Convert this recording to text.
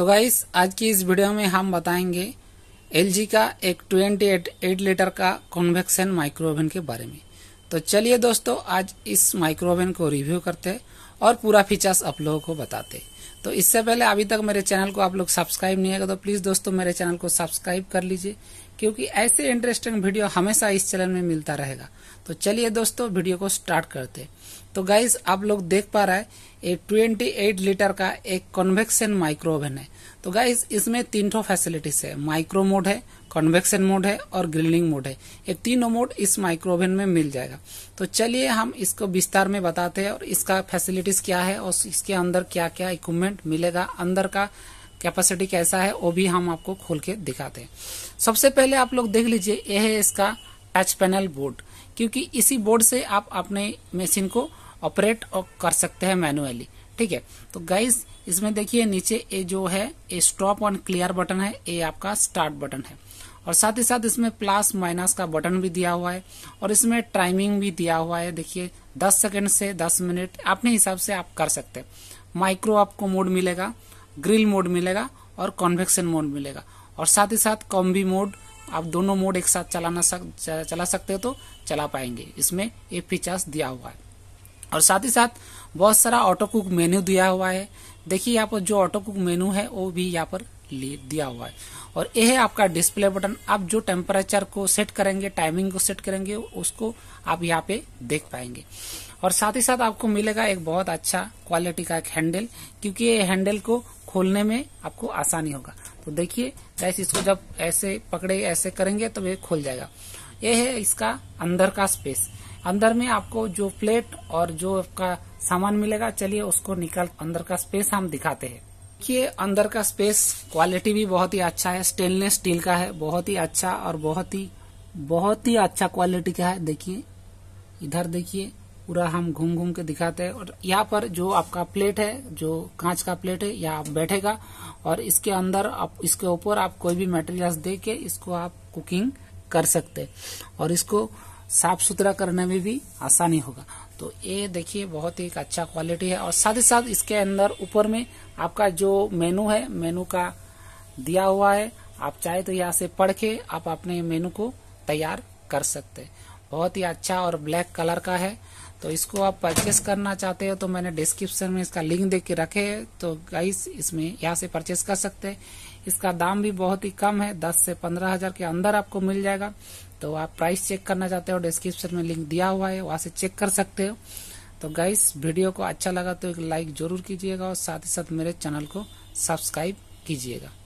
तो गाइस आज की इस वीडियो में हम बताएंगे एल का एक 28 एट लीटर का कॉन्वेक्शन माइक्रोवेन के बारे में तो चलिए दोस्तों आज इस माइक्रो ओवन को रिव्यू करते और पूरा फीचर्स आप लोगों को बताते तो इससे पहले अभी तक मेरे चैनल को आप लोग सब्सक्राइब नहीं है तो प्लीज दोस्तों मेरे चैनल को सब्सक्राइब कर लीजिए क्योंकि ऐसे इंटरेस्टिंग वीडियो हमेशा इस चैनल में मिलता रहेगा तो चलिए दोस्तों वीडियो को स्टार्ट करते तो गाइज आप लोग देख पा रहा है ये 28 लीटर का एक कन्वेक्शन माइक्रो ओवन है तो गाइज इसमें तीन ठो फैसिलिटीज है माइक्रो मोड है कन्वेक्शन मोड है और ग्रिलिंग मोड है ये तीनों मोड इस माइक्रोवेन में मिल जाएगा तो चलिए हम इसको विस्तार में बताते हैं और इसका फैसिलिटीज क्या है और इसके अंदर क्या क्या इक्विपमेंट मिलेगा अंदर का कैपेसिटी कैसा है वो भी हम आपको खोल के दिखाते हैं सबसे पहले आप लोग देख लीजिए यह है इसका टच पैनल बोर्ड क्योंकि इसी बोर्ड से आप अपने मशीन को ऑपरेट कर सकते हैं मैनुअली ठीक है तो गाइस इसमें देखिए नीचे ए जो है ए स्टॉप ऑन क्लियर बटन है ए आपका स्टार्ट बटन है और साथ ही साथ इसमें प्लस माइनस का बटन भी दिया हुआ है और इसमें टाइमिंग भी दिया हुआ है देखिए 10 सेकंड से 10 मिनट अपने हिसाब से आप कर सकते हैं माइक्रो आपको मोड मिलेगा ग्रिल मोड मिलेगा और कॉन्वेक्शन मोड मिलेगा और साथ ही साथ कॉम्बी मोड आप दोनों मोड एक साथ चलाना सक, चला सकते हो तो चला पाएंगे इसमें ये फीचर्स दिया हुआ है और साथ ही साथ बहुत सारा ऑटो कुक मेन्यू दिया हुआ है देखिए यहाँ पर जो ऑटो कुक मेन्यू है वो भी यहाँ पर दिया हुआ है और यह है आपका डिस्प्ले बटन आप जो टेम्परेचर को सेट करेंगे टाइमिंग को सेट करेंगे उसको आप यहाँ पे देख पाएंगे और साथ ही साथ आपको मिलेगा एक बहुत अच्छा क्वालिटी का एक हैंडल क्योंकि ये हैंडल को खोलने में आपको आसानी होगा तो देखिए गैस इसको जब ऐसे पकड़े ऐसे करेंगे तो ये खोल जाएगा ये है इसका अंदर का स्पेस अंदर में आपको जो प्लेट और जो आपका सामान मिलेगा चलिए उसको निकाल अंदर का स्पेस हम दिखाते हैं देखिए अंदर का स्पेस क्वालिटी भी बहुत ही अच्छा है स्टेनलेस स्टील का है बहुत ही अच्छा और बहुत ही बहुत ही अच्छा क्वालिटी का है देखिए इधर देखिए पूरा हम घूम घूम के दिखाते हैं और यहाँ पर जो आपका प्लेट है जो कांच का प्लेट है यहाँ आप बैठेगा और इसके अंदर आप इसके ऊपर आप कोई भी मटेरियल्स दे के इसको आप कुकिंग कर सकते और इसको साफ सुथरा करने में भी आसानी होगा तो ये देखिए बहुत ही अच्छा क्वालिटी है और साथ ही साथ इसके अंदर ऊपर में आपका जो मेनू है मेनू का दिया हुआ है आप चाहे तो यहाँ से पढ़ के आप अपने मेनू को तैयार कर सकते हैं बहुत ही अच्छा और ब्लैक कलर का है तो इसको आप परचेस करना चाहते हो तो मैंने डिस्क्रिप्शन में इसका लिंक दे के रखे है तो गाइस इसमें यहाँ से परचेस कर सकते हैं इसका दाम भी बहुत ही कम है दस से पंद्रह हजार के अंदर आपको मिल जाएगा तो आप प्राइस चेक करना चाहते हो डिस्क्रिप्शन में लिंक दिया हुआ है वहां से चेक कर सकते हो तो गाइस वीडियो को अच्छा लगा तो एक लाइक जरूर कीजिएगा और साथ ही साथ मेरे चैनल को सब्सक्राइब कीजिएगा